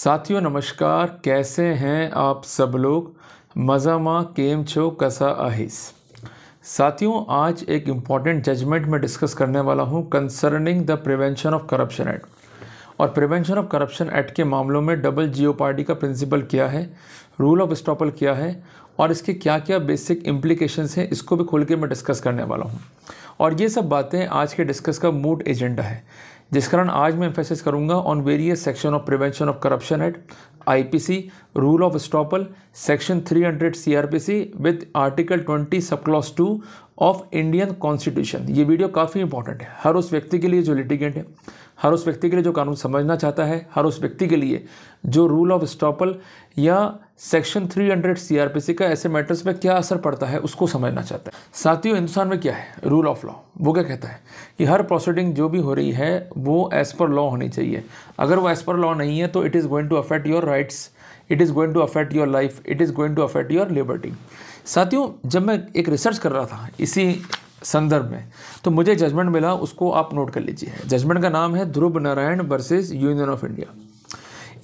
साथियों नमस्कार कैसे हैं आप सब लोग मज़ा माँ केम छो कसा आहिस साथियों आज एक इम्पॉर्टेंट जजमेंट में डिस्कस करने वाला हूँ concerning the prevention of corruption act और प्रिवेंशन ऑफ करप्शन एक्ट के मामलों में डबल जियो पार्टी का प्रिंसिपल क्या है रूल ऑफ स्टॉपल क्या है और इसके क्या क्या बेसिक इम्प्लीकेशंस हैं इसको भी खोल के मैं डिस्कस करने वाला हूँ और ये सब बातें आज के डिस्कस का मूड एजेंडा है जिस कारण आज मैं एम्फेसिस करूंगा on various section of prevention of corruption at IPC rule of estoppel section 300 C with article twenty subclause two of Indian constitution ये वीडियो काफ़ी इंपॉर्टेंट है हर उस व्यक्ति के लिए जो लिटिगेंट है हर उस व्यक्ति के लिए जो कानून समझना चाहता है हर उस व्यक्ति के लिए जो रूल ऑफ स्टॉपल या सेक्शन 300 सीआरपीसी का ऐसे मैटर्स में क्या असर पड़ता है उसको समझना चाहता है साथियों हिंदुस्तान में क्या है रूल ऑफ लॉ वो क्या कहता है कि हर प्रोसीडिंग जो भी हो रही है वो एज़ पर लॉ होनी चाहिए अगर वो एज़ पर लॉ नहीं है तो it is going to affect your rights it is going to affect your life it is going to affect your liberty साथियों जब मैं एक रिसर्च कर रहा था इसी संदर्भ में तो मुझे जजमेंट मिला उसको आप नोट कर लीजिए जजमेंट का नाम है Dhruv Narayan versus union of India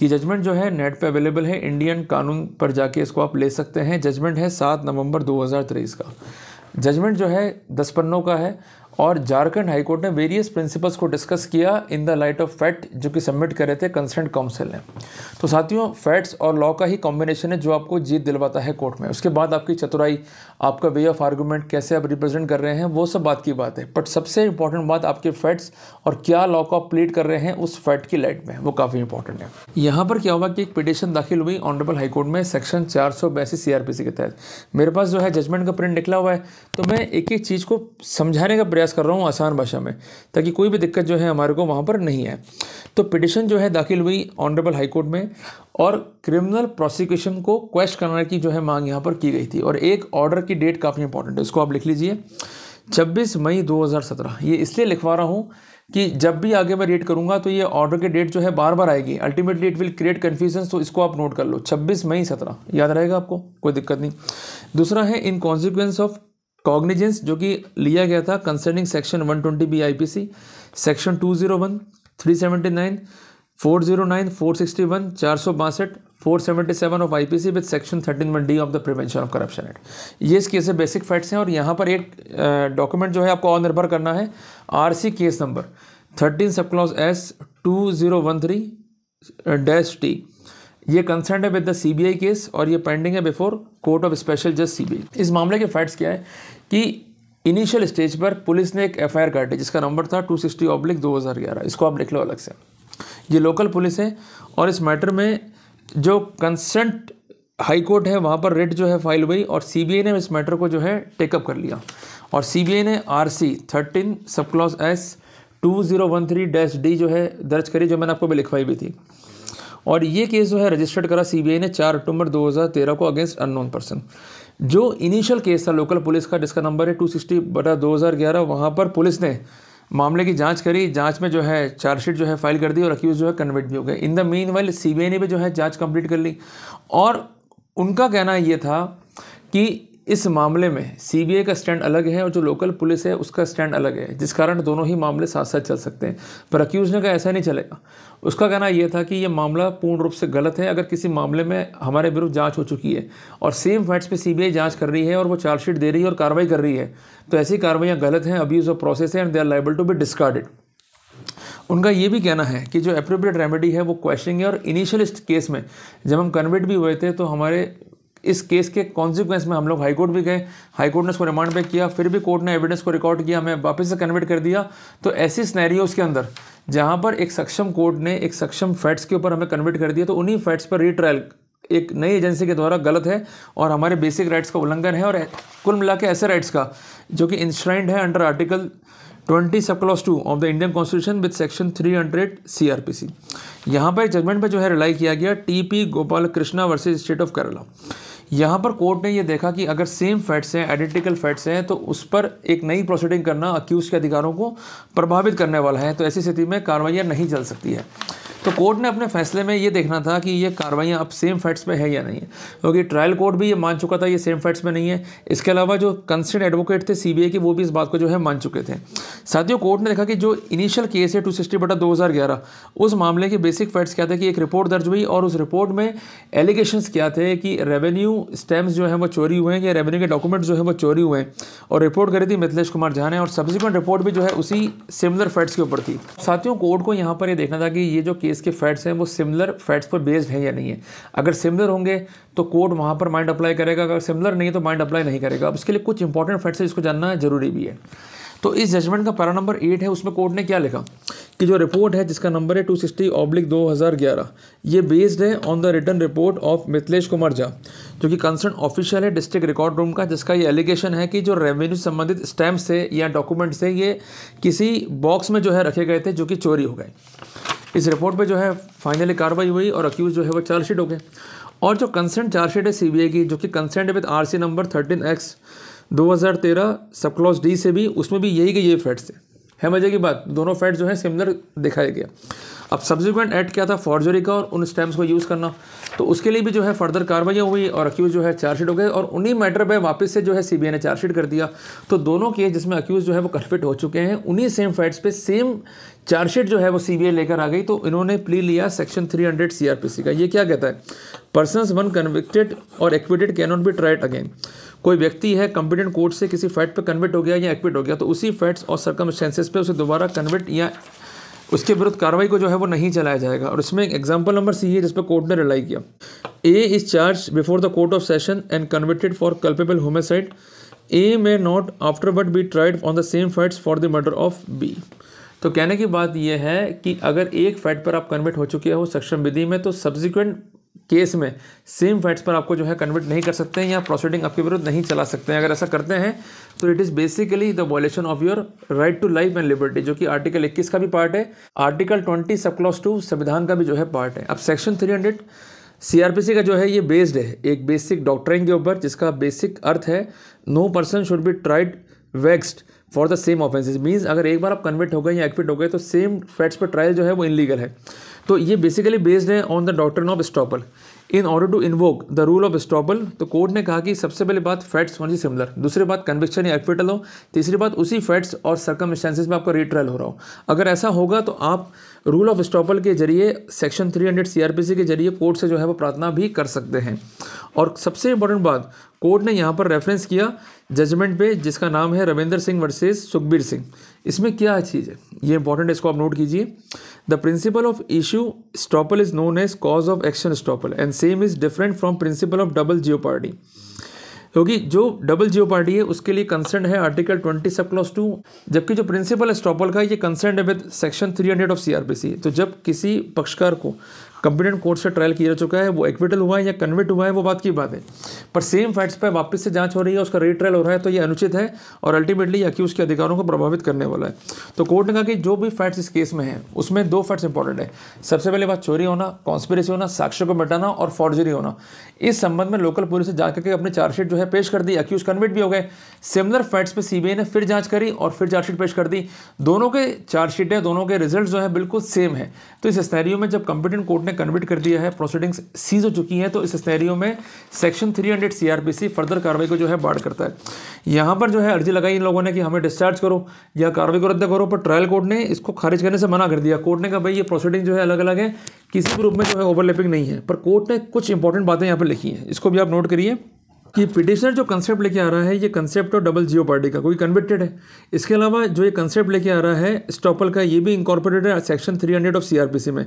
ये जजमेंट जो है नेट पे अवेलेबल है इंडियन कानून पर जाके इसको आप ले सकते हैं जजमेंट है सात नवंबर 2023 का जजमेंट जो है दस पन्नों का है और झारखंड हाईकोर्ट ने वेरियस प्रिंसिपल्स को डिस्कस किया in the light of facts जो कि सबमिट कर रहे थे कंसर्न काउंसिल ने तो साथियों फैट्स और लॉ का ही कॉम्बिनेशन है जो आपको जीत दिलवाता है कोर्ट में उसके बाद आपकी चतुराई आपका वे ऑफ आर्गूमेंट कैसे आप रिप्रेजेंट कर रहे हैं वो सब बात की बात है बट सबसे इंपॉर्टेंट बात आपके फैट्स और क्या लॉ को प्लीड कर रहे हैं उस फैट की लाइट में वो काफ़ी इंपॉर्टेंट है यहाँ पर क्या हुआ कि एक पिटिशन दाखिल हुई ऑनरेबल हाईकोर्ट में सेक्शन चार सौ के तहत मेरे पास जो है जजमेंट का प्रिंट निकला हुआ है तो मैं एक एक चीज़ को समझाने का प्रयास प्रयास कर रहा हूँ आसान भाषा में ताकि कोई भी दिक्कत जो है हमारे को वहाँ पर नहीं आए तो पिटिशन जो है दाखिल हुई ऑनरेबल हाईकोर्ट में और क्रिमिनल प्रोसिक्यूशन को क्वेश्चन करने की जो है मांग यहाँ पर की गई थी और एक ऑर्डर की डेट काफ़ी इंपॉर्टेंट है उसको आप लिख लीजिए 26 मई 2017 ये इसलिए लिखवा रहा हूँ कि जब भी आगे मैं रेट करूँगा तो ये ऑर्डर की डेट जो है बार बार आएगी ultimately it will create confusion तो इसको आप नोट कर लो 26 मई 17 याद रहेगा आपको कोई दिक्कत नहीं दूसरा है इन कॉन्सिक्वेंस ऑफ कॉग्निजेंस जो कि लिया गया था concerning section 120 B I P C section two zero zero one one three seventy nine nine four four sixty चार सौ बासठ four seventy seven of I P C with section thirteen one D of the prevention of corruption act ये इस case basic facts हैं और यहाँ पर एक डॉक्यूमेंट जो है आपको और निर्भर करना है R C case number thirteen sub clause S two zero one three dash T ये कंसर्न है विद द आई केस और ये पेंडिंग है बिफोर कोर्ट ऑफ स्पेशल जज आई इस मामले के फैक्ट्स क्या है कि इनिशियल स्टेज पर पुलिस ने एक एफ आई काटी जिसका नंबर था टू सिक्सटी ऑब्लिक दो हज़ार ग्यारह इसको आप लिख लो अलग से ये लोकल पुलिस है और इस मैटर में जो कंसेंट हाई कोर्ट है वहाँ पर रिट जो है फाइल हुई और आई ने इस मैटर को जो है टेकअप कर लिया और आई ने R C thirteen sub clause S two zero one three dash D जो है दर्ज करी जो मैंने आपको भी लिखवाई भी थी और ये केस जो है रजिस्टर्ड करा सीबीआई ने 4 अक्टूबर 2013 को अगेंस्ट अननोन पर्सन जो इनिशियल केस था लोकल पुलिस का जिसका नंबर है टू सिक्सटी बटा दो हज़ार ग्यारह वहाँ पर पुलिस ने मामले की जांच करी जांच में जो है चार्जशीट जो है फाइल कर दी और अक्यूज़ जो है कन्वर्ट भी हो गए in the meanwhile C ने भी जो है जाँच कम्प्लीट कर ली और उनका कहना ये था कि इस मामले में सी का स्टैंड अलग है और जो लोकल पुलिस है उसका स्टैंड अलग है जिस कारण दोनों ही मामले साथ साथ चल सकते हैं पर अक्यूज ने कहा ऐसा नहीं चलेगा उसका कहना यह था कि यह मामला पूर्ण रूप से गलत है अगर किसी मामले में हमारे विरुद्ध जांच हो चुकी है और सेम फैक्ट्स पे सी बी कर रही है और वो चार्जशीट दे रही है और कार्रवाई कर रही है तो ऐसी कार्रवाइयाँ गलत हैं अब्यूज़ ऑफ प्रोसेस है and they are liable to be discarded उनका ये भी कहना है कि जो अप्रोप्रिएट रेमेडी है वो क्वेश्चन है और इनिशियल केस में जब हम कन्वर्ट भी हुए थे तो हमारे इस केस के कॉन्सिक्वेंस में हम लोग हाईकोर्ट भी गए हाईकोर्ट ने उसको रिमांड पे किया फिर भी कोर्ट ने एविडेंस को रिकॉर्ड किया हमें वापस से कन्वर्ट कर दिया तो ऐसी स्नैरियोज़ के अंदर जहाँ पर एक सक्षम कोर्ट ने एक सक्षम फैट्स के ऊपर हमें कन्वर्ट कर दिया तो उन्हीं फैट्स पर रीट्रायल एक नई एजेंसी के द्वारा गलत है और हमारे बेसिक राइट्स का उल्लंघन है और कुल मिला ऐसे राइट्स का जो कि इंस्ट्राइंड है under article twenty sub clause two of the Indian constitution with section three hundred C R P C यहाँ पर जजमेंट पर जो है रिलाई किया गया T P Gopal Krishna versus state of Kerala यहाँ पर कोर्ट ने यह देखा कि अगर सेम फैट्स हैं आइडेंटिकल फैट्स हैं तो उस पर एक नई प्रोसीडिंग करना अक्यूज़ के अधिकारों को प्रभावित करने वाला है तो ऐसी स्थिति में कार्रवाइयाँ नहीं चल सकती है तो कोर्ट ने अपने फैसले में ये देखना था कि ये कार्रवाइयाँ अब सेम फैट्स में है या नहीं है क्योंकि ट्रायल कोर्ट भी ये मान चुका था ये सेम फैक्ट्स में नहीं है इसके अलावा जो कंसर्न एडवोकेट थे सी के वो भी इस बात को जो है मान चुके थे साथियों कोर्ट ने देखा कि जो इनिशियल केस है टू सिक्सटी बटा दो हज़ार ग्यारह उस मामले के बेसिक फैक्ट्स क्या थे कि एक रिपोर्ट दर्ज हुई और उस रिपोर्ट में एलिगेशन क्या थे कि रेवेन्यू स्टैम्प्स जो हैं वो चोरी हुए हैं या रेवेन्यू के डॉक्यूमेंट जो है वो चोरी हुए हैं और रिपोर्ट करी थी मिथिलेश कुमार झा ने और सब्सिक्वेंट रिपोर्ट भी जो है उसी सिमिलर फैक्ट्स के ऊपर थी साथियों कोर्ट को यहाँ पर यह देखना था कि ये जो केस इसके फैट्स हैं वो सिमिलर फैट्स पर बेस्ड हैं या नहीं है अगर सिमिलर होंगे तो कोड वहाँ पर माइंड अप्लाई करेगा अगर सिमिलर नहीं है तो माइंड अप्लाई नहीं करेगा अब इसके लिए कुछ इंपॉर्टेंट फैट्स है जिसको जानना जरूरी भी है तो इस जजमेंट का पैरा नंबर एट है उसमें कोर्ट ने क्या लिखा कि जो रिपोर्ट है जिसका नंबर है टू सिक्सटी ऑब्लिक दो हज़ार ग्यारह ये बेस्ड है on the written report of Mithilesh Kumar Jha जो कि कंसर्न ऑफिशियल है डिस्ट्रिक्ट रिकॉर्ड रूम का जिसका ये एलिगेशन है कि जो रेवेन्यू संबंधित स्टैम्प से या डॉक्यूमेंट से ये किसी बॉक्स में जो है रखे गए थे जो कि चोरी हो गए इस रिपोर्ट पे जो है फाइनली कार्रवाई हुई और अक्यूज़ जो है वो चार्जशीट हो गए और जो कंसेंट चार्जशीट है सी की जो कि consent with R number thirteen X दो हज़ार तेरह सबक्लॉज डी से भी उसमें भी यही के ये फैट थे है मजे की बात दोनों फैट जो है सिमिलर दिखाया गया अब सब्सिक्वेंट एक्ट क्या था फॉर्जरी का और उन स्टैम्प्स को यूज़ करना तो उसके लिए भी जो है फर्दर कार्रवाइयाँ हुई और अक्यूज़ जो है चार्जशीट हो गए और उन्हीं मैटर पे वापस से जो है सी ने चार्जशीट कर दिया तो दोनों केस जिसमें अक्यूज़ जो है वो कन्फिट हो चुके हैं उन्हीं सेम फैट्स पे सेम चार्जशीट जो है वो सी लेकर आ गई तो इन्होंने प्ली लिया सेक्शन थ्री हंड्रेड का ये क्या कहता है पर्सनस वन कन्विक्टेड और acquitted cannot be tried again कोई व्यक्ति है कंपिटेंट कोर्ट से किसी फैक्ट पे कन्विट हो गया या एक्विट हो गया तो उसी फैक्ट्स और सर्कमस्टेंसेज पे उसे दोबारा कन्विट या उसके विरुद्ध कार्रवाई को जो है वो नहीं चलाया जाएगा और इसमें एक एग्जाम्पल नंबर सी है जिस पर कोर्ट ने रिलाई किया A is charged before the court of session and convicted for culpable homicide A may not after but be tried on the same facts for the murder of B तो कहने की बात यह है कि अगर एक फैट पर आप कन्विट हो चुके हो सक्षम विधि में तो सब्सिक्वेंट केस में सेम फैक्ट्स पर आपको जो है कन्वर्ट नहीं कर सकते हैं या प्रोसीडिंग आपके विरुद्ध नहीं चला सकते हैं अगर ऐसा करते हैं तो it is basically the violation of your right to life and liberty जो कि आर्टिकल 21 का भी पार्ट है आर्टिकल 20 सब क्लॉस टू संविधान का भी जो है पार्ट है अब सेक्शन 300 सीआरपीसी का जो है ये बेस्ड है एक बेसिक डॉक्टरिंग के ऊपर जिसका बेसिक अर्थ है no person should be tried vexed for the same offences means अगर एक बार आप कन्वर्ट हो गए या एक्विट हो गए तो सेम फैट्स पर ट्रायल जो है वो इनलीगल है तो ये बेसिकली बेस्ड है on the doctrine of estoppel in order to invoke the rule of estoppel तो कोर्ट ने कहा कि सबसे पहले बात फैट्स होनी सिमिलर दूसरी बात कन्विक्शन या एक्विटल हो तीसरी बात उसी फैट्स और सर्कमस्टेंसेज में आपका रिट्रायल हो रहा हो अगर ऐसा होगा तो आप रूल ऑफ स्टॉपल के जरिए सेक्शन 300 सी के जरिए कोर्ट से जो है वो प्रार्थना भी कर सकते हैं और सबसे इंपॉर्टेंट बात कोर्ट ने यहाँ पर रेफरेंस किया जजमेंट पे जिसका नाम है रविंदर सिंह वर्सेस सुखबीर सिंह इसमें क्या चीज़ है ये इंपॉर्टेंट है इसको आप नोट कीजिए the principle of issue estoppel is known as cause of action estoppel and same is different from principle of double jeopardy क्योंकि जो डबल जियो पार्टी है उसके लिए कंसर्न है article twenty sub clause two जबकि जो principle है estoppel का ये कंसर्न है with section three hundred of C तो जब किसी पक्षकार को कंपिटेंट कोर्ट से ट्रायल किया जा चुका है वो एक्विटल हुआ है या कन्विट हुआ है वो बात की बात है पर सेम फैक्ट्स पर वापस से जांच हो रही है उसका रीट्रायल हो रहा है तो ये अनुचित है और अल्टीमेटली अक्यूज़ के अधिकारों को प्रभावित करने वाला है तो कोर्ट ने कहा कि जो भी फैक्ट्स इस केस में है उसमें दो फैक्ट्स इंपॉर्टेंट है सबसे पहले बात चोरी होना कॉन्स्पिरसी होना साक्ष्य को मिटाना और फॉर्जरी होना इस संबंध में लोकल पुलिस ने जांच करके अपनी चार्जशीट जो है पेश कर दी अक्यूज कन्विट भी हो गए सिमिलर फैक्ट्स पर सीबीआई ने फिर जांच करी और फिर चार्जशीट पेश कर दी दोनों के चार्जशीटें दोनों के रिजल्ट जो है बिल्कुल सेम है तो इस स्नैरियो में जब कंपिटेंट कोर्ट ने में कर दिया है प्रोसीडिंग्स सीज हो चुकी हैं तो इस स्नैरियो में सेक्शन 300 सीआरपीसी फर्दर कार्रवाई को जो है बाढ़ करता है यहाँ पर जो है अर्जी लगाई इन लोगों ने कि हमें डिस्चार्ज करो या कार्रवाई को रद्द करो पर ट्रायल कोर्ट ने इसको खारिज करने से मना कर दिया कोर्ट ने कहा भाई ये प्रोसीडिंग जो है अलग अलग है किसी भी रूप में जो है ओवरलैपिंग नहीं है पर कोर्ट ने कुछ इंपॉर्टेंट बातें यहाँ पर लिखी हैं इसको भी आप नोट करिए कि पिटिशनर जो कंसेप्ट लेके आ रहा है ये कंसेप्ट और डबल जियो पार्टी का कोई कन्विक्टेड है इसके अलावा जो ये कंसेप्ट लेके आ रहा है स्टॉपल का ये भी इंकॉर्पोरेटेड है सेक्शन 300 ऑफ सीआरपीसी में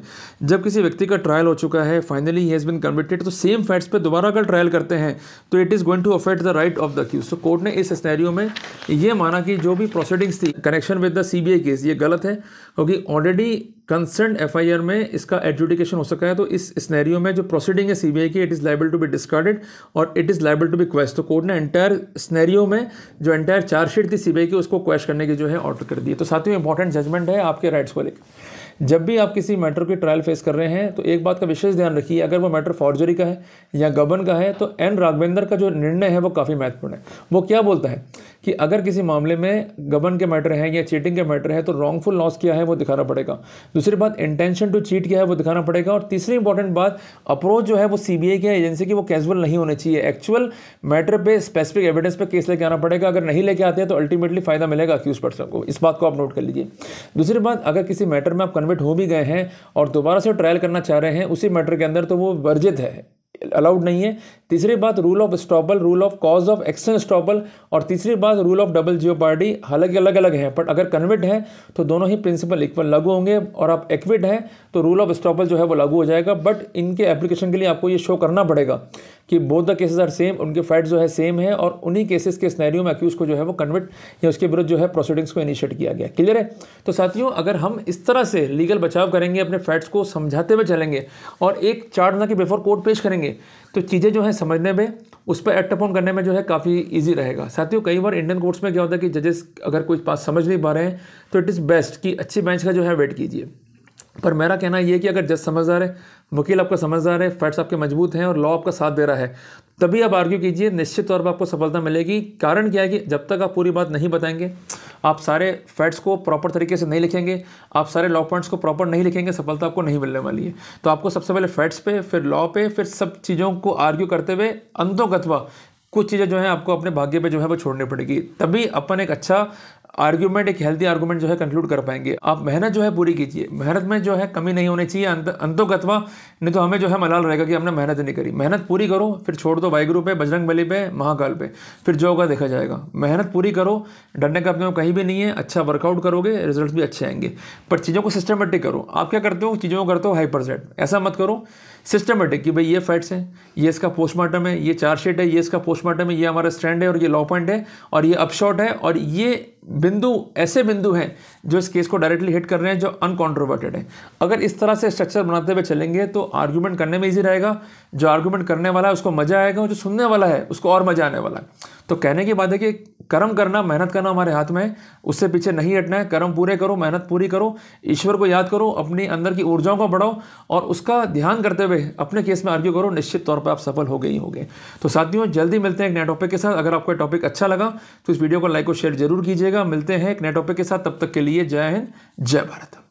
जब किसी व्यक्ति का ट्रायल हो चुका है finally he has been convicted तो सेम फैक्ट्स पर दोबारा अगर ट्रायल करते हैं तो it is going to affect the right of the accused तो कोर्ट ने इस स्नैरियो में ये माना कि जो भी प्रोसीडिंग्स थी connection with the C case ये गलत है क्योंकि ऑलरेडी कंसर्न आर में इसका एडजुडिकेशन हो सका है तो इस स्नैरियो में जो प्रोसीडिंग है सीबीआई की it is liable to be discarded और it is liable to be quashed तो कोर्ट ने एंटायर स्नैरियो में जो एंटायर चार्जशीट थी सीबीआई की उसको क्वेश्चन करने की जो है ऑर्डर कर दी तो साथ ही इंपॉर्टेंट जजमेंट है आपके राइट्स को लेकर जब भी आप किसी मैटर की ट्रायल फेस कर रहे हैं तो एक बात का विशेष ध्यान रखिए अगर वो मैटर फॉर्जरी का है या गबन का है तो एन राघवेंद्र का जो निर्णय है वो काफ़ी महत्वपूर्ण है वो क्या बोलता है कि अगर किसी मामले में गबन के मैटर हैं या चीटिंग के मैटर है तो रॉन्गफुल लॉस क्या है वो दिखाना पड़ेगा दूसरी बात इंटेंशन टू चीट क्या है वो दिखाना पड़ेगा और तीसरी इंपॉर्टेंट बात अप्रोच जो है वो सी बी आई की एजेंसी की वो कैजुअल नहीं होनी चाहिए एक्चुअल मैटर पर स्पेसिफिक एविडेंस पर केस लेके आना पड़ेगा अगर नहीं लेके आते हैं तो अल्टीमेटली फायदा मिलेगा अक्यूज पर्सन को इस बात को आप नोट कर लीजिए दूसरी बात अगर किसी मैटर में आप कन्वर्ट हो भी गए हैं और दोबारा से ट्रायल करना चाह रहे हैं उसी मैटर के अंदर तो वो वर्जित है अलाउड नहीं है तीसरी बात rule of estoppel rule of cause of action estoppel और तीसरी बात rule of double jeopardy हालांकि अलग अलग हैं बट अगर कन्विड हैं तो दोनों ही प्रिंसिपल इक्वल लागू होंगे और आप एक्विड हैं तो रूल ऑफ स्टॉपल जो है वो लागू हो जाएगा बट इनके एप्लीकेशन के लिए आपको ये शो करना पड़ेगा कि both the cases are same उनके फैट जो है सेम है और उन्हीं केसेस के स्नैरियो में अक्यूज को जो है वो कन्विट या उसके विरुद्ध जो है प्रोसीडिंग्स को इनिशिएट किया गया क्लियर है तो साथियों अगर हम इस तरह से लीगल बचाव करेंगे अपने फैट्स को समझाते हुए चलेंगे और एक चार्ट ना कि बिफोर कोर्ट पेश करेंगे तो चीज़ें जो है समझने में उस पर एक्ट अपॉन करने में जो है काफ़ी ईजी रहेगा साथियों कई बार इंडियन कोर्ट्स में क्या होता है कि जजेस अगर कोई बात समझ नहीं पा रहे हैं तो इट इज़ बेस्ट कि अच्छी बेंच का जो है वेट कीजिए पर मेरा कहना यह है कि अगर जज समझदार है वकील आपका समझदार है फैक्ट्स आपके मजबूत हैं और लॉ आपका साथ दे रहा है तभी आप आर्ग्यू कीजिए निश्चित तौर पर आपको सफलता मिलेगी कारण क्या है कि जब तक आप पूरी बात नहीं बताएंगे आप सारे फैट्स को प्रॉपर तरीके से नहीं लिखेंगे आप सारे लॉ पॉइंट्स को प्रॉपर नहीं लिखेंगे सफलता आपको नहीं मिलने वाली है तो आपको सबसे पहले फैट्स पे फिर लॉ पे फिर सब चीज़ों को आर्ग्यू करते हुए अंतोगतवा कुछ चीज़ें जो हैं आपको अपने भाग्य पे जो है वो छोड़नी पड़ेगी तभी अपन एक अच्छा आर्ग्यूमेंट एक हेल्थी आर्ग्यूमेंट जो है कंक्लूड कर पाएंगे आप मेहनत जो है पूरी कीजिए मेहनत में जो है कमी नहीं होनी चाहिए अंत अंतोगतवा नहीं तो हमें जो है मलाल रहेगा कि हमने मेहनत नहीं करी मेहनत पूरी करो फिर छोड़ दो वाहगुरु पे बजरंग बली पे महाकाल पे फिर जो होगा देखा जाएगा मेहनत पूरी करो डरने का अपने कहीं भी नहीं है अच्छा वर्कआउट करोगे रिजल्ट भी अच्छे आएंगे पर चीज़ों को सिस्टमेटिक करो आप क्या करते हो चीज़ों को करते हो हाइपर सेट ऐसा मत करो सिस्टमेटिक कि भाई ये फैट्स हैं ये इसका पोस्टमार्टम है ये चार्जशीट है ये इसका पोस्टमार्टम है ये हमारा स्टैंड है और ये लॉ पॉइंट है और ये अपशॉट है और ये बिंदु ऐसे बिंदु हैं जो इस केस को डायरेक्टली हिट कर रहे हैं जो अनकॉन्ट्रोवर्टेड है अगर इस तरह से स्ट्रक्चर बनाते हुए चलेंगे तो आर्ग्यूमेंट करने में ईजी रहेगा जो आर्ग्यूमेंट करने वाला है उसको मज़ा आएगा और जो सुनने वाला है उसको और मज़ा आने वाला है तो कहने की बात है कि कर्म करना मेहनत करना हमारे हाथ में है उससे पीछे नहीं हटना है कर्म पूरे करो मेहनत पूरी करो ईश्वर को याद करो अपने अंदर की ऊर्जाओं को बढ़ाओ और उसका ध्यान करते हुए अपने केस में आर्ग्यू करो निश्चित तौर पर आप सफल हो गए ही हो गए तो साथियों जल्दी मिलते हैं एक नए टॉपिक के साथ अगर आपको टॉपिक अच्छा लगा तो इस वीडियो को लाइक और शेयर जरूर कीजिएगा मिलते हैं एक नए टॉपिक के साथ तब तक के लिए जय हिंद जय भारत